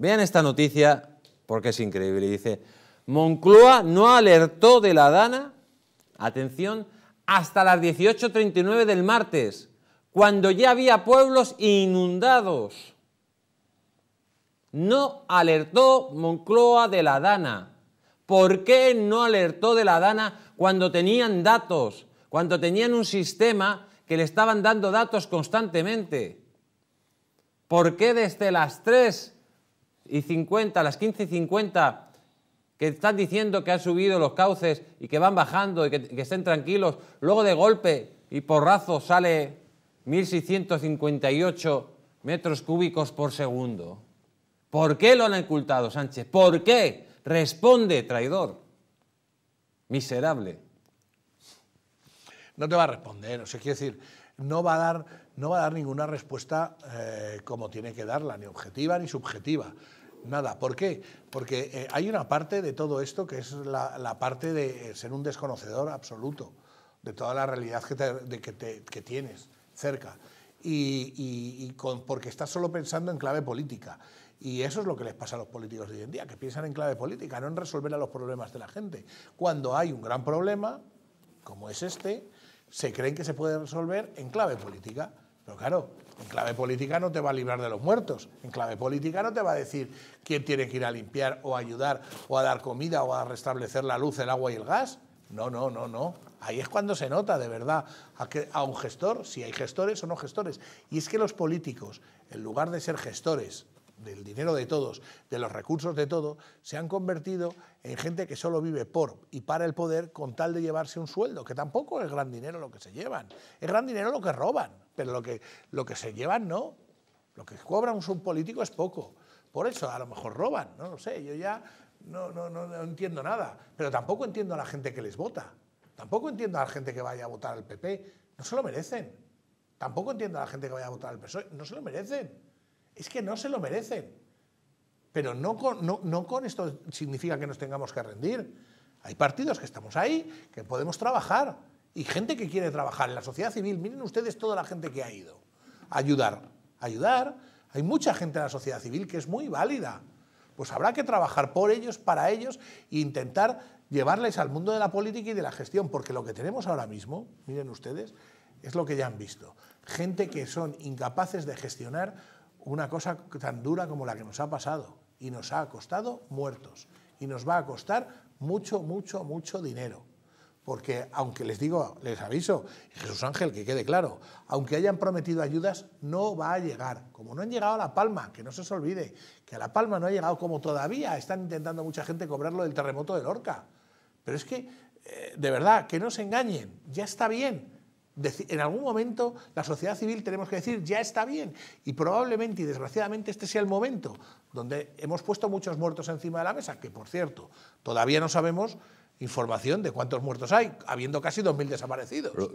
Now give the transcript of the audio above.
Vean esta noticia porque es increíble. Dice, Moncloa no alertó de la Dana, atención, hasta las 18.39 del martes, cuando ya había pueblos inundados. No alertó Moncloa de la Dana. ¿Por qué no alertó de la Dana cuando tenían datos, cuando tenían un sistema que le estaban dando datos constantemente? ¿Por qué desde las 3 y 50, las 15 y 50, que están diciendo que han subido los cauces y que van bajando y que, estén tranquilos, luego de golpe y porrazo sale 1.658 metros cúbicos por segundo. ¿Por qué lo han ocultado, Sánchez? ¿Por qué? Responde, traidor. Miserable. No te va a responder, o sea, quiero decir, no va a dar, no va a dar ninguna respuesta eh, como tiene que darla, ni objetiva ni subjetiva. Nada, ¿por qué? Porque eh, hay una parte de todo esto que es la, parte de eh, ser un desconocedor absoluto de toda la realidad que, que, tienes cerca. Y, porque estás solo pensando en clave política. Y eso es lo que les pasa a los políticos de hoy en día, que piensan en clave política, no en resolver a los problemas de la gente. Cuando hay un gran problema, como es este, se creen que se puede resolver en clave política. Pero claro, en clave política no te va a librar de los muertos, en clave política no te va a decir quién tiene que ir a limpiar o a ayudar o a dar comida o a restablecer la luz, el agua y el gas. No, no, no, no. Ahí es cuando se nota de verdad a, a un gestor, si hay gestores o no gestores. Y es que los políticos, en lugar de ser gestores, del dinero de todos, de los recursos de todos, se han convertido en gente que solo vive por y para el poder con tal de llevarse un sueldo, que tampoco es gran dinero lo que se llevan, es gran dinero lo que roban pero lo que, lo que se llevan no. Lo que cobra un político es poco. Por eso a lo mejor roban, no lo sé, yo ya no, no, no, entiendo nada. Pero tampoco entiendo a la gente que les vota. Tampoco entiendo a la gente que vaya a votar al PP. No se lo merecen. Tampoco entiendo a la gente que vaya a votar al PSOE. No se lo merecen. Es que no se lo merecen. Pero no no, no con esto significa que nos tengamos que rendir. Hay partidos que estamos ahí, que podemos trabajar y gente que quiere trabajar en la sociedad civil. Miren ustedes toda la gente que ha ido. Ayudar, ayudar. Hay mucha gente en la sociedad civil que es muy válida. Pues habrá que trabajar por ellos, para ellos e intentar llevarles al mundo de la política y de la gestión, porque lo que tenemos ahora mismo, miren ustedes, es lo que ya han visto. Gente que son incapaces de gestionar una cosa tan dura como la que nos ha pasado y nos ha costado muertos y nos va a costar mucho, mucho, mucho dinero. Porque aunque les digo, les aviso, Jesús Ángel, que quede claro, aunque hayan prometido ayudas, no va a llegar. Como no han llegado a La Palma, que no se os olvide, que a La Palma no ha llegado como todavía, están intentando mucha gente cobrarlo del terremoto de Lorca. Pero es que, eh, de verdad, que no se engañen, ya está bien. En algún momento la sociedad civil tenemos que decir, ya está bien. Y probablemente y desgraciadamente este sea el momento donde hemos puesto muchos muertos encima de la mesa, que por cierto, todavía no sabemos información de cuántos muertos hay, habiendo casi 2.000 desaparecidos.